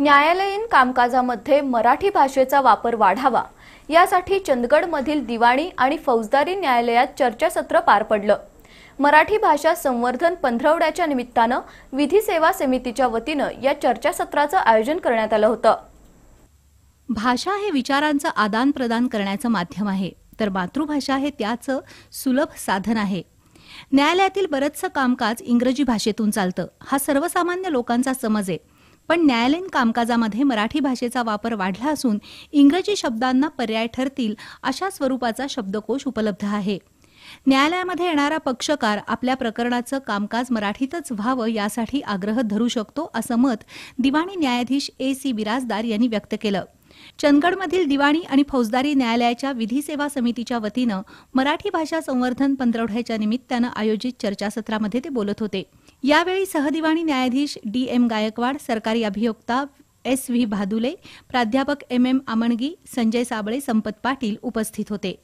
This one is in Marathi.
न्यायालयीन कामकाजामध्ये मराठी भाषेचा वापर वाढावा यासाठी चंदगडमधील दिवाणी आणि फौजदारी न्यायालयात चर्चासत्र पार पडलं मराठी भाषा संवर्धन पंधरवड्याच्या निमित्तानं विधी सेवा समितीच्या वतीनं या चर्चासत्राचं आयोजन करण्यात आलं होतं भाषा हे विचारांचं आदान प्रदान करण्याचं माध्यम आहे तर मातृभाषा हे त्याचं सुलभ साधन आहे न्यायालयातील बरंचसं कामकाज इंग्रजी भाषेतून चालतं हा सर्वसामान्य लोकांचा समज आहे पण न्यायालयीन कामकाजामध्ये मराठी भाषेचा वापर वाढला असून इंग्रजी शब्दांना पर्याय ठरतील अशा स्वरूपाचा शब्दकोश उपलब्ध आहे न्यायालयामध्ये येणारा पक्षकार आपल्या प्रकरणाचं कामकाज मराठीतच व्हावं यासाठी आग्रह धरू शकतो असं मत दिवाणी न्यायाधीश ए सी बिराजदार यांनी व्यक्त केलं चंदगडमधील दिवाणी आणि फौजदारी न्यायालयाच्या विधी सेवा समितीच्या वतीनं मराठी भाषा संवर्धन पंधरवड्याच्या निमित्तानं आयोजित चर्चासत्रामध्ये ते बोलत होते यावेळी सहदिवाणी न्यायाधीश डी एम गायकवाड सरकारी अभियोक्ता एस व्ही भादुले प्राध्यापक एम एम आमणगी संजय साबळे संपत पाटील उपस्थित होते